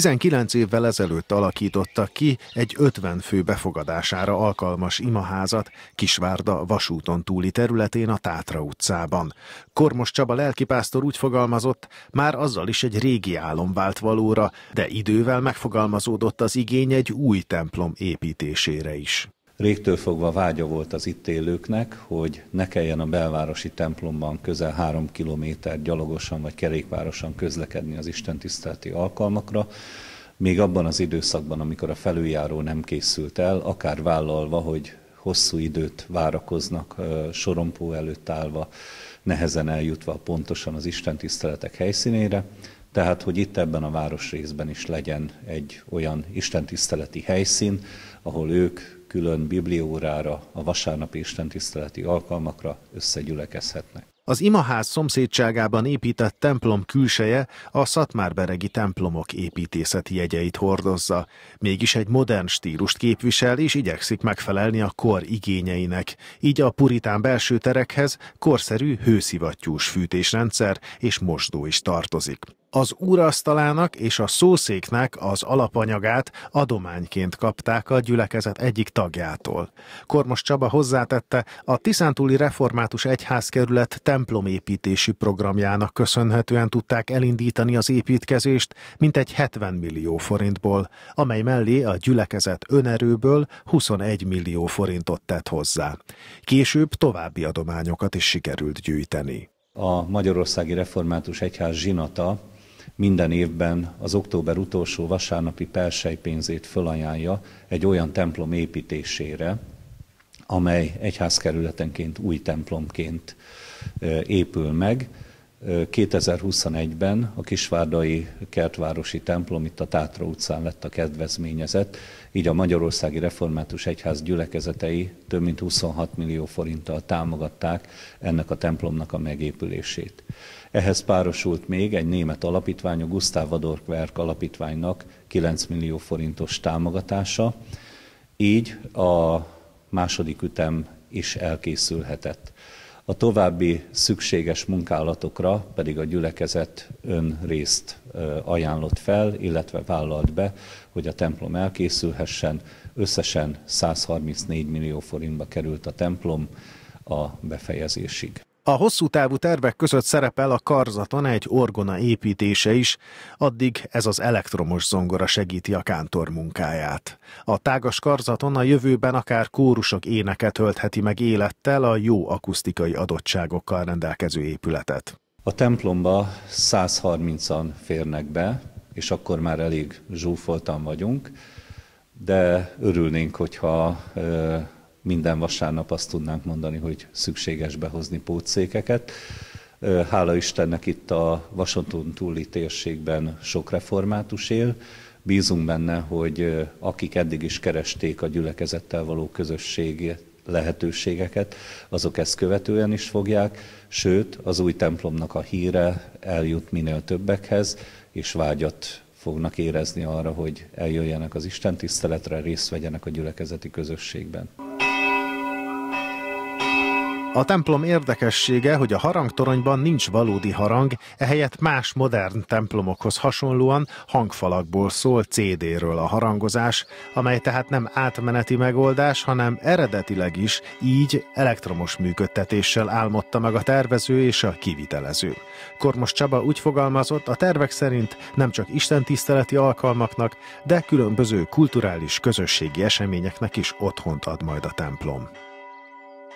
19 évvel ezelőtt alakította ki egy 50 fő befogadására alkalmas imaházat Kisvárda vasúton túli területén a Tátra utcában. Kormos Csaba lelkipásztor úgy fogalmazott, már azzal is egy régi álom vált valóra, de idővel megfogalmazódott az igény egy új templom építésére is. Régtől fogva vágya volt az itt élőknek, hogy ne kelljen a belvárosi templomban közel három kilométer gyalogosan vagy kerékpárosan közlekedni az istentiszteleti alkalmakra, még abban az időszakban, amikor a felüljáró nem készült el, akár vállalva, hogy hosszú időt várakoznak, sorompó előtt állva, nehezen eljutva pontosan az istentiszteletek helyszínére, tehát hogy itt ebben a városrészben is legyen egy olyan istentiszteleti helyszín, ahol ők külön bibliórára, a vasárnapi istentiszteleti alkalmakra összegyülekezhetnek. Az imaház szomszédságában épített templom külseje a szatmárberegi templomok építészeti jegyeit hordozza. Mégis egy modern stílust képvisel és igyekszik megfelelni a kor igényeinek. Így a puritán belső terekhez korszerű hőszivattyús fűtésrendszer és mosdó is tartozik az úrasztalának és a szószéknek az alapanyagát adományként kapták a gyülekezet egyik tagjától. Kormos Csaba hozzátette, a Tiszántúli Református Egyházkerület templomépítési programjának köszönhetően tudták elindítani az építkezést mintegy 70 millió forintból, amely mellé a gyülekezet önerőből 21 millió forintot tett hozzá. Később további adományokat is sikerült gyűjteni a Magyarországi Református Egyház zsinata minden évben az október utolsó vasárnapi persely pénzét fölajánlja egy olyan templom építésére, amely egyházkerületenként új templomként épül meg. 2021-ben a Kisvárdai Kertvárosi templom itt a Tátra utcán lett a kedvezményezett, így a Magyarországi Református Egyház gyülekezetei több mint 26 millió forinttal támogatták ennek a templomnak a megépülését. Ehhez párosult még egy német alapítvány, a Gustav Adorkwerk alapítványnak 9 millió forintos támogatása, így a második ütem is elkészülhetett. A további szükséges munkálatokra pedig a gyülekezet ön részt ajánlott fel, illetve vállalt be, hogy a templom elkészülhessen. Összesen 134 millió forintba került a templom a befejezésig. A hosszú távú tervek között szerepel a karzaton egy orgona építése is, addig ez az elektromos zongora segíti a kántor munkáját. A tágas karzaton a jövőben akár kórusok éneket öltheti meg élettel a jó akusztikai adottságokkal rendelkező épületet. A templomba 130-an férnek be, és akkor már elég zsúfoltan vagyunk, de örülnénk, hogyha minden vasárnap azt tudnánk mondani, hogy szükséges behozni pótszékeket. Hála Istennek itt a Vasonton túli térségben sok református él. Bízunk benne, hogy akik eddig is keresték a gyülekezettel való közösség lehetőségeket, azok ezt követően is fogják, sőt, az új templomnak a híre eljut minél többekhez, és vágyat fognak érezni arra, hogy eljöjjenek az Isten tiszteletre, részt vegyenek a gyülekezeti közösségben. A templom érdekessége, hogy a harangtoronyban nincs valódi harang, ehelyett más modern templomokhoz hasonlóan hangfalakból szól CD-ről a harangozás, amely tehát nem átmeneti megoldás, hanem eredetileg is így elektromos működtetéssel álmodta meg a tervező és a kivitelező. Kormos Csaba úgy fogalmazott, a tervek szerint nem csak istentiszteleti alkalmaknak, de különböző kulturális közösségi eseményeknek is otthont ad majd a templom.